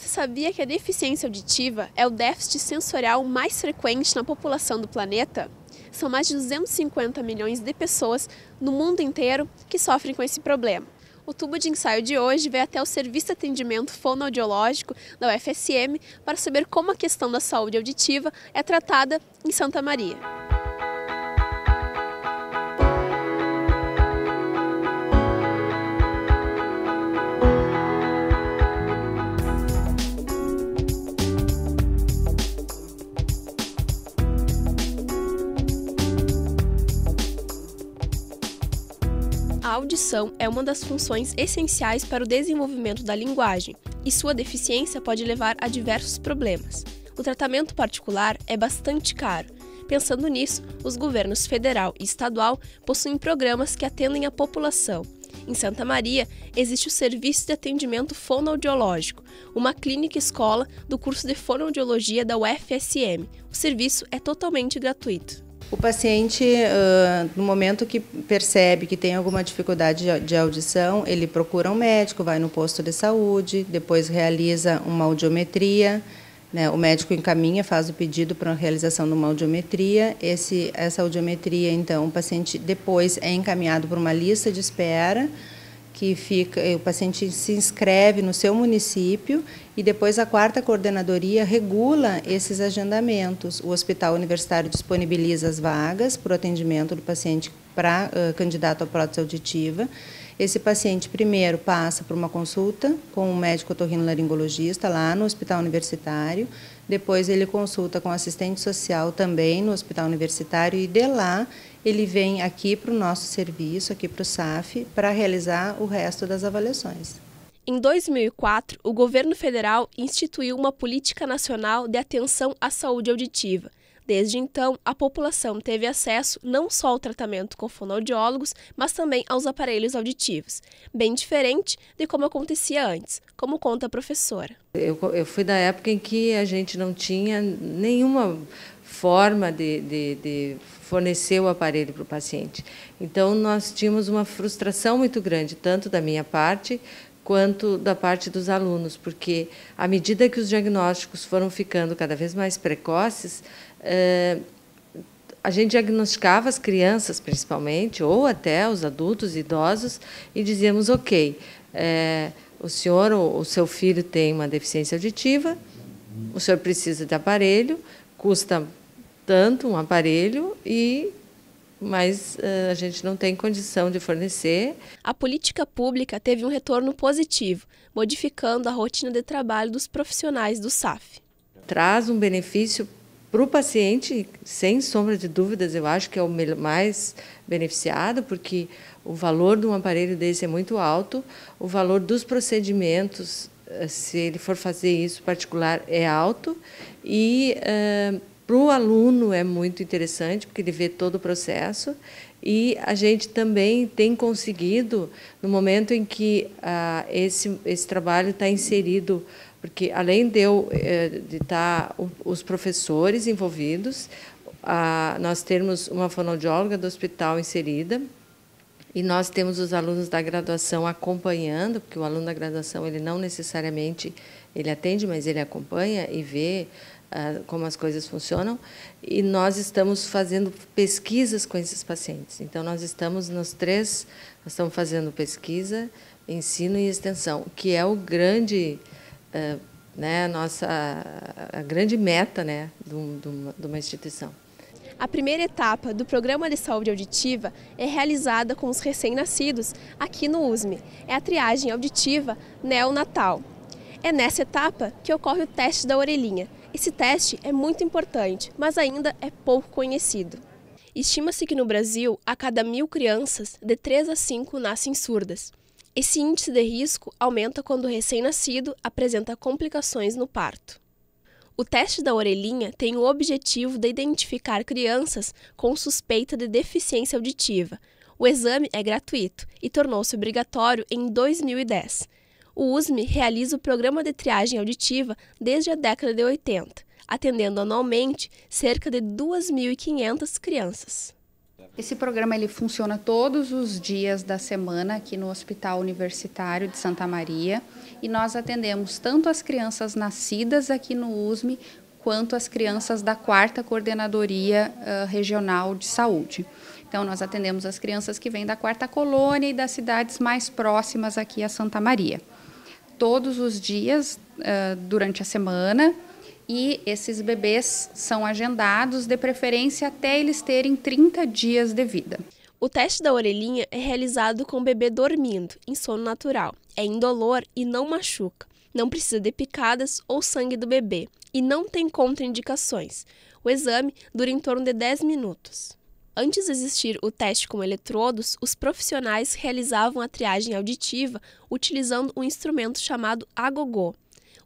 Você sabia que a deficiência auditiva é o déficit sensorial mais frequente na população do planeta? São mais de 250 milhões de pessoas no mundo inteiro que sofrem com esse problema. O tubo de ensaio de hoje veio até o Serviço de Atendimento Fonoaudiológico da UFSM para saber como a questão da saúde auditiva é tratada em Santa Maria. A audição é uma das funções essenciais para o desenvolvimento da linguagem, e sua deficiência pode levar a diversos problemas. O tratamento particular é bastante caro. Pensando nisso, os governos federal e estadual possuem programas que atendem a população. Em Santa Maria, existe o Serviço de Atendimento Fonoaudiológico, uma clínica escola do curso de Fonoaudiologia da UFSM. O serviço é totalmente gratuito. O paciente, no momento que percebe que tem alguma dificuldade de audição, ele procura um médico, vai no posto de saúde, depois realiza uma audiometria. Né? O médico encaminha, faz o pedido para a realização de uma audiometria. Esse, essa audiometria, então, o paciente depois é encaminhado para uma lista de espera que fica, eh, o paciente se inscreve no seu município e depois a quarta coordenadoria regula esses agendamentos. O hospital universitário disponibiliza as vagas para o atendimento do paciente para uh, candidato à prótese auditiva. Esse paciente primeiro passa por uma consulta com um médico otorrinolaringologista lá no hospital universitário, depois ele consulta com assistente social também no hospital universitário e de lá ele vem aqui para o nosso serviço, aqui para o SAF, para realizar o resto das avaliações. Em 2004, o governo federal instituiu uma política nacional de atenção à saúde auditiva. Desde então, a população teve acesso não só ao tratamento com fonoaudiólogos, mas também aos aparelhos auditivos, bem diferente de como acontecia antes, como conta a professora. Eu, eu fui da época em que a gente não tinha nenhuma forma de, de, de fornecer o aparelho para o paciente. Então, nós tínhamos uma frustração muito grande, tanto da minha parte quanto da parte dos alunos, porque à medida que os diagnósticos foram ficando cada vez mais precoces, eh, a gente diagnosticava as crianças, principalmente, ou até os adultos, idosos, e dizíamos: ok, eh, o senhor ou o seu filho tem uma deficiência auditiva, o senhor precisa de aparelho, custa tanto um aparelho e mas uh, a gente não tem condição de fornecer. A política pública teve um retorno positivo, modificando a rotina de trabalho dos profissionais do SAF. Traz um benefício para o paciente, sem sombra de dúvidas, eu acho que é o mais beneficiado, porque o valor de um aparelho desse é muito alto, o valor dos procedimentos, eh, se ele for fazer isso particular, é alto e uh, para o aluno é muito interessante, porque ele vê todo o processo e a gente também tem conseguido, no momento em que ah, esse, esse trabalho está inserido, porque além de, eu, eh, de estar tá os professores envolvidos, ah, nós temos uma fonoaudióloga do hospital inserida, e nós temos os alunos da graduação acompanhando, porque o aluno da graduação ele não necessariamente ele atende, mas ele acompanha e vê ah, como as coisas funcionam, e nós estamos fazendo pesquisas com esses pacientes. Então, nós estamos nos três, nós estamos fazendo pesquisa, ensino e extensão, que é o grande, ah, né, nossa, a grande meta né, de uma instituição. A primeira etapa do Programa de Saúde Auditiva é realizada com os recém-nascidos aqui no USME. É a triagem auditiva neonatal. É nessa etapa que ocorre o teste da orelhinha, esse teste é muito importante, mas ainda é pouco conhecido. Estima-se que no Brasil, a cada mil crianças, de 3 a 5 nascem surdas. Esse índice de risco aumenta quando o recém-nascido apresenta complicações no parto. O teste da orelhinha tem o objetivo de identificar crianças com suspeita de deficiência auditiva. O exame é gratuito e tornou-se obrigatório em 2010. O USME realiza o programa de triagem auditiva desde a década de 80, atendendo anualmente cerca de 2.500 crianças. Esse programa ele funciona todos os dias da semana aqui no Hospital Universitário de Santa Maria e nós atendemos tanto as crianças nascidas aqui no USME quanto as crianças da quarta coordenadoria uh, regional de saúde. Então nós atendemos as crianças que vêm da quarta colônia e das cidades mais próximas aqui a Santa Maria todos os dias uh, durante a semana e esses bebês são agendados, de preferência até eles terem 30 dias de vida. O teste da orelhinha é realizado com o bebê dormindo, em sono natural. É indolor e não machuca. Não precisa de picadas ou sangue do bebê e não tem contraindicações. O exame dura em torno de 10 minutos. Antes de existir o teste com eletrodos, os profissionais realizavam a triagem auditiva utilizando um instrumento chamado agogô.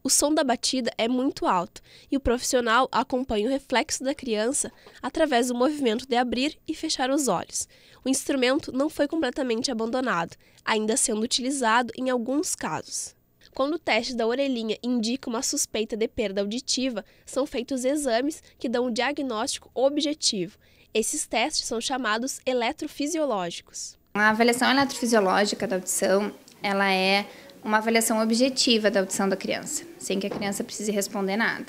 O som da batida é muito alto e o profissional acompanha o reflexo da criança através do movimento de abrir e fechar os olhos. O instrumento não foi completamente abandonado, ainda sendo utilizado em alguns casos. Quando o teste da orelhinha indica uma suspeita de perda auditiva, são feitos exames que dão o um diagnóstico objetivo esses testes são chamados eletrofisiológicos. A avaliação eletrofisiológica da audição, ela é uma avaliação objetiva da audição da criança, sem que a criança precise responder nada.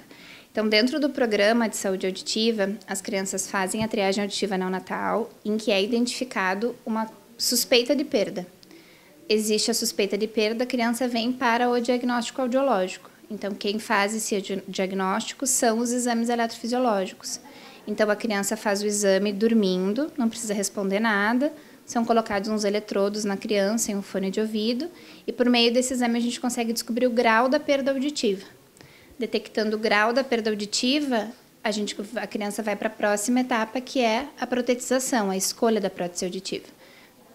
Então, dentro do programa de saúde auditiva, as crianças fazem a triagem auditiva neonatal, em que é identificado uma suspeita de perda. Existe a suspeita de perda, a criança vem para o diagnóstico audiológico. Então, quem faz esse diagnóstico são os exames eletrofisiológicos. Então a criança faz o exame dormindo, não precisa responder nada. São colocados uns eletrodos na criança em um fone de ouvido e por meio desse exame a gente consegue descobrir o grau da perda auditiva. Detectando o grau da perda auditiva, a, gente, a criança vai para a próxima etapa, que é a protetização, a escolha da prótese auditiva.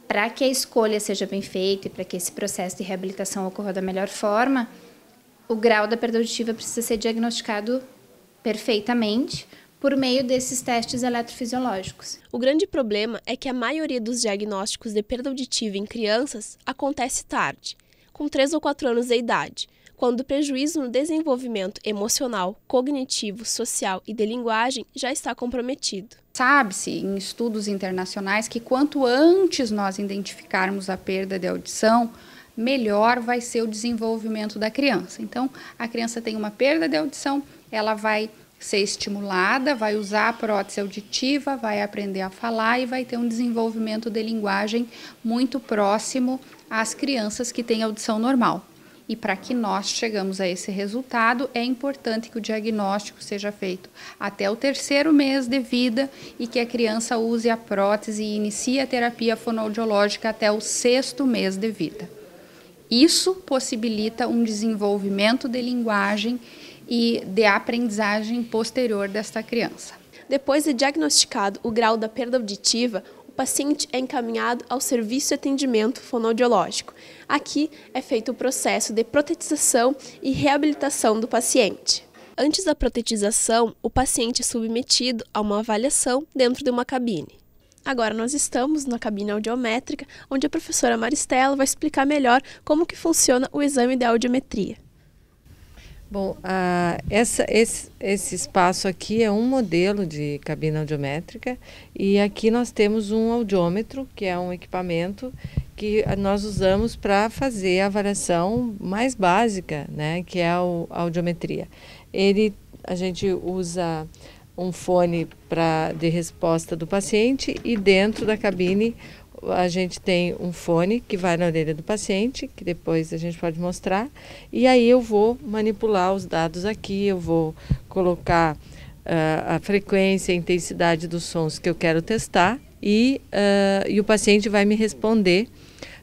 Para que a escolha seja bem feita e para que esse processo de reabilitação ocorra da melhor forma, o grau da perda auditiva precisa ser diagnosticado perfeitamente por meio desses testes eletrofisiológicos. O grande problema é que a maioria dos diagnósticos de perda auditiva em crianças acontece tarde, com 3 ou 4 anos de idade, quando o prejuízo no desenvolvimento emocional, cognitivo, social e de linguagem já está comprometido. Sabe-se em estudos internacionais que quanto antes nós identificarmos a perda de audição, melhor vai ser o desenvolvimento da criança. Então, a criança tem uma perda de audição, ela vai ser estimulada, vai usar a prótese auditiva, vai aprender a falar e vai ter um desenvolvimento de linguagem muito próximo às crianças que têm audição normal. E para que nós chegamos a esse resultado, é importante que o diagnóstico seja feito até o terceiro mês de vida e que a criança use a prótese e inicie a terapia fonoaudiológica até o sexto mês de vida. Isso possibilita um desenvolvimento de linguagem e de aprendizagem posterior desta criança. Depois de diagnosticado o grau da perda auditiva, o paciente é encaminhado ao serviço de atendimento fonoaudiológico. Aqui é feito o processo de protetização e reabilitação do paciente. Antes da protetização, o paciente é submetido a uma avaliação dentro de uma cabine. Agora nós estamos na cabine audiométrica, onde a professora Maristela vai explicar melhor como que funciona o exame de audiometria. Bom, essa, esse, esse espaço aqui é um modelo de cabina audiométrica e aqui nós temos um audiômetro, que é um equipamento que nós usamos para fazer a avaliação mais básica, né, que é a audiometria. Ele, a gente usa um fone pra, de resposta do paciente e dentro da cabine a gente tem um fone que vai na orelha do paciente, que depois a gente pode mostrar, e aí eu vou manipular os dados aqui, eu vou colocar uh, a frequência, a intensidade dos sons que eu quero testar e, uh, e o paciente vai me responder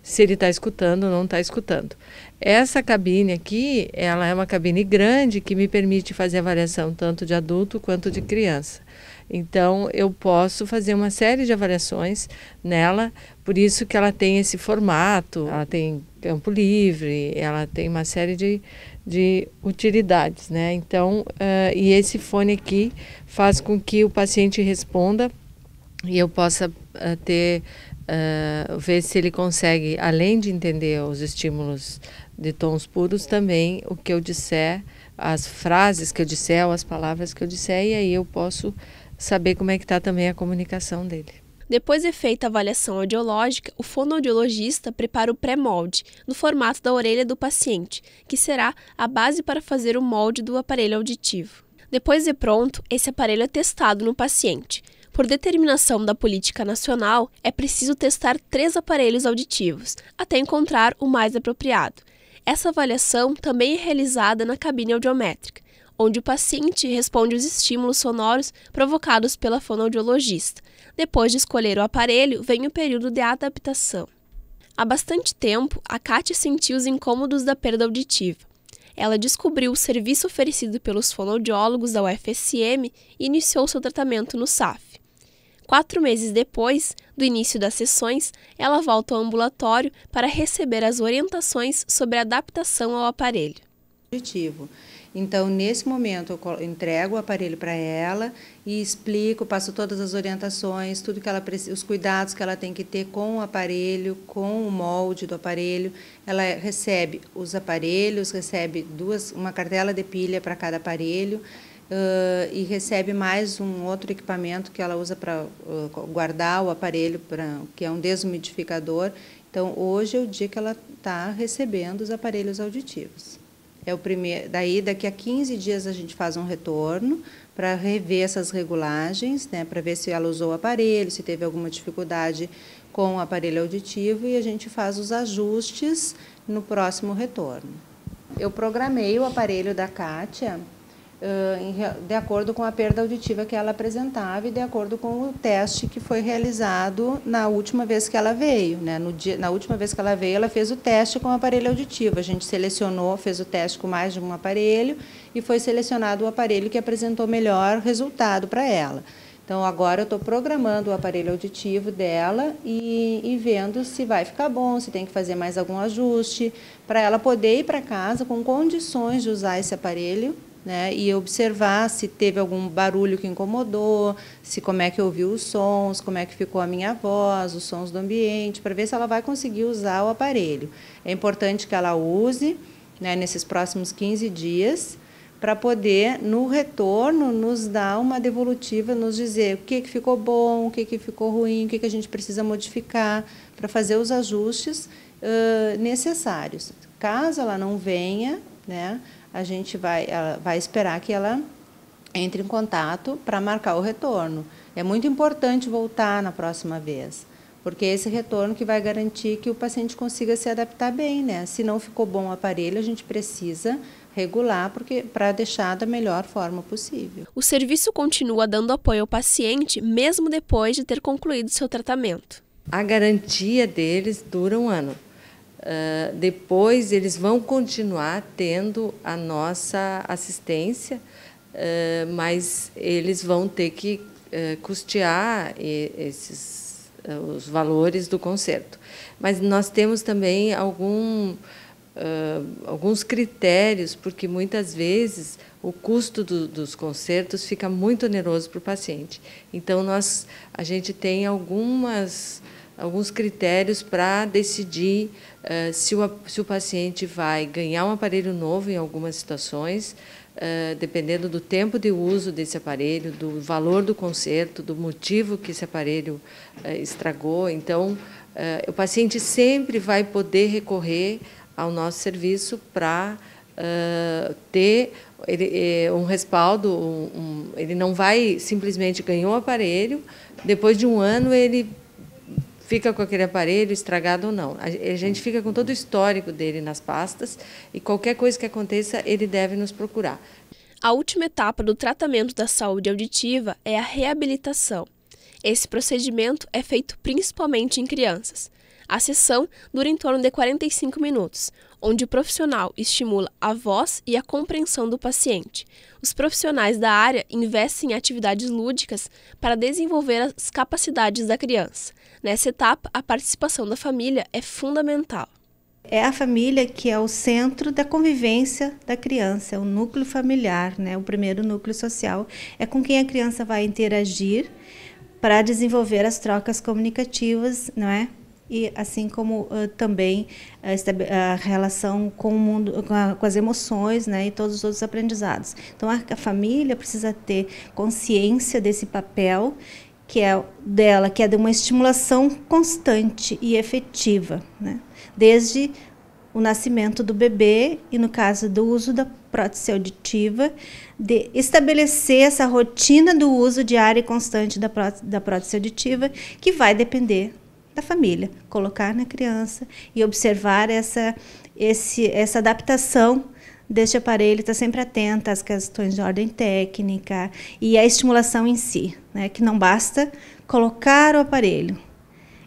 se ele está escutando ou não está escutando. Essa cabine aqui, ela é uma cabine grande que me permite fazer avaliação tanto de adulto quanto de criança. Então, eu posso fazer uma série de avaliações nela, por isso que ela tem esse formato, ela tem campo livre, ela tem uma série de, de utilidades, né? Então, uh, e esse fone aqui faz com que o paciente responda e eu possa uh, ter Uh, ver se ele consegue, além de entender os estímulos de tons puros, também o que eu disser, as frases que eu disser ou as palavras que eu disser, e aí eu posso saber como é que está também a comunicação dele. Depois é feita a avaliação audiológica, o fonoaudiologista prepara o pré-molde, no formato da orelha do paciente, que será a base para fazer o molde do aparelho auditivo. Depois de pronto, esse aparelho é testado no paciente. Por determinação da política nacional, é preciso testar três aparelhos auditivos, até encontrar o mais apropriado. Essa avaliação também é realizada na cabine audiométrica, onde o paciente responde aos estímulos sonoros provocados pela fonoaudiologista. Depois de escolher o aparelho, vem o período de adaptação. Há bastante tempo, a Kátia sentiu os incômodos da perda auditiva. Ela descobriu o serviço oferecido pelos fonoaudiólogos da UFSM e iniciou seu tratamento no SAF. Quatro meses depois do início das sessões, ela volta ao ambulatório para receber as orientações sobre adaptação ao aparelho. Objetivo então, nesse momento, eu entrego o aparelho para ela e explico, passo todas as orientações, tudo que ela os cuidados que ela tem que ter com o aparelho, com o molde do aparelho. Ela recebe os aparelhos, recebe duas, uma cartela de pilha para cada aparelho. Uh, e recebe mais um outro equipamento que ela usa para uh, guardar o aparelho, pra, que é um desumidificador. Então, hoje é o dia que ela está recebendo os aparelhos auditivos. É o primeiro, daí daqui a 15 dias a gente faz um retorno para rever essas regulagens, né, para ver se ela usou o aparelho, se teve alguma dificuldade com o aparelho auditivo e a gente faz os ajustes no próximo retorno. Eu programei o aparelho da Kátia de acordo com a perda auditiva que ela apresentava e de acordo com o teste que foi realizado na última vez que ela veio. Né? No dia, na última vez que ela veio, ela fez o teste com o aparelho auditivo. A gente selecionou, fez o teste com mais de um aparelho e foi selecionado o aparelho que apresentou melhor resultado para ela. Então, agora eu estou programando o aparelho auditivo dela e, e, vendo se vai ficar bom, se tem que fazer mais algum ajuste, para ela poder ir para casa com condições de usar esse aparelho né, e observar se teve algum barulho que incomodou, se como é que eu ouvi os sons, como é que ficou a minha voz, os sons do ambiente, para ver se ela vai conseguir usar o aparelho. É importante que ela use né, nesses próximos 15 dias para poder, no retorno, nos dar uma devolutiva, nos dizer o que, que ficou bom, o que, que ficou ruim, o que, que a gente precisa modificar para fazer os ajustes uh, necessários. Caso ela não venha, né, a gente vai, vai esperar que ela entre em contato para marcar o retorno. É muito importante voltar na próxima vez, porque é esse retorno que vai garantir que o paciente consiga se adaptar bem, né? Se não ficou bom o aparelho, a gente precisa regular porque para deixar da melhor forma possível. O serviço continua dando apoio ao paciente mesmo depois de ter concluído seu tratamento. A garantia deles dura um ano. Ah, depois eles vão continuar tendo a nossa assistência, ah, mas eles vão ter que ah, custear esses os valores do conserto. Mas nós temos também algum, alguns critérios, porque muitas vezes o custo do, dos consertos fica muito oneroso para o paciente. Então nós, a gente tem algumas alguns critérios para decidir uh, se, o, se o paciente vai ganhar um aparelho novo em algumas situações, uh, dependendo do tempo de uso desse aparelho, do valor do conserto, do motivo que esse aparelho uh, estragou. Então, o paciente sempre vai poder recorrer ao nosso serviço para ter ele, um respaldo, um, um, ele não vai simplesmente ganhar o aparelho, depois de um ano ele fica com aquele aparelho estragado ou não. A gente fica com todo o histórico dele nas pastas e qualquer coisa que aconteça, ele deve nos procurar. A última etapa do tratamento da saúde auditiva é a reabilitação. Esse procedimento é feito principalmente em crianças. A sessão dura em torno de 45 minutos, onde o profissional estimula a voz e a compreensão do paciente. Os profissionais da área investem em atividades lúdicas para desenvolver as capacidades da criança. Nessa etapa, a participação da família é fundamental. É a família que é o centro da convivência da criança, é o núcleo familiar, né? o primeiro núcleo social. É com quem a criança vai interagir para desenvolver as trocas comunicativas, não é? E assim como uh, também a, a, relação com o mundo, com, a, com, as emoções, né, e todos os outros aprendizados. Então a, a família precisa ter consciência desse papel que é dela, que é de uma estimulação constante e efetiva, né? desde o nascimento do bebê e, no caso do uso da prótese auditiva, de estabelecer essa rotina do uso diário e constante da prótese, da prótese auditiva, que vai depender da família, colocar na criança e observar essa, esse, essa adaptação deste aparelho, estar tá sempre atenta às questões de ordem técnica e à estimulação em si né? Que não basta colocar o aparelho.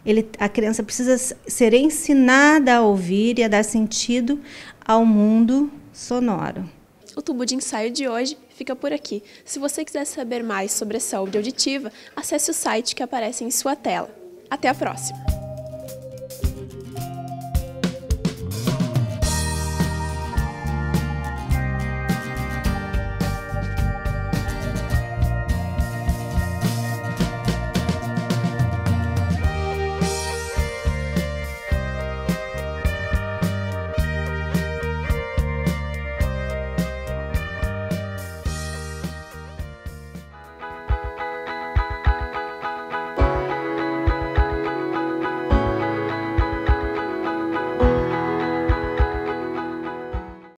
Ele, a criança precisa ser ensinada a ouvir e a dar sentido ao mundo sonoro. O tubo de ensaio de hoje fica por aqui. Se você quiser saber mais sobre a saúde auditiva, acesse o site que aparece em sua tela. Até a próxima!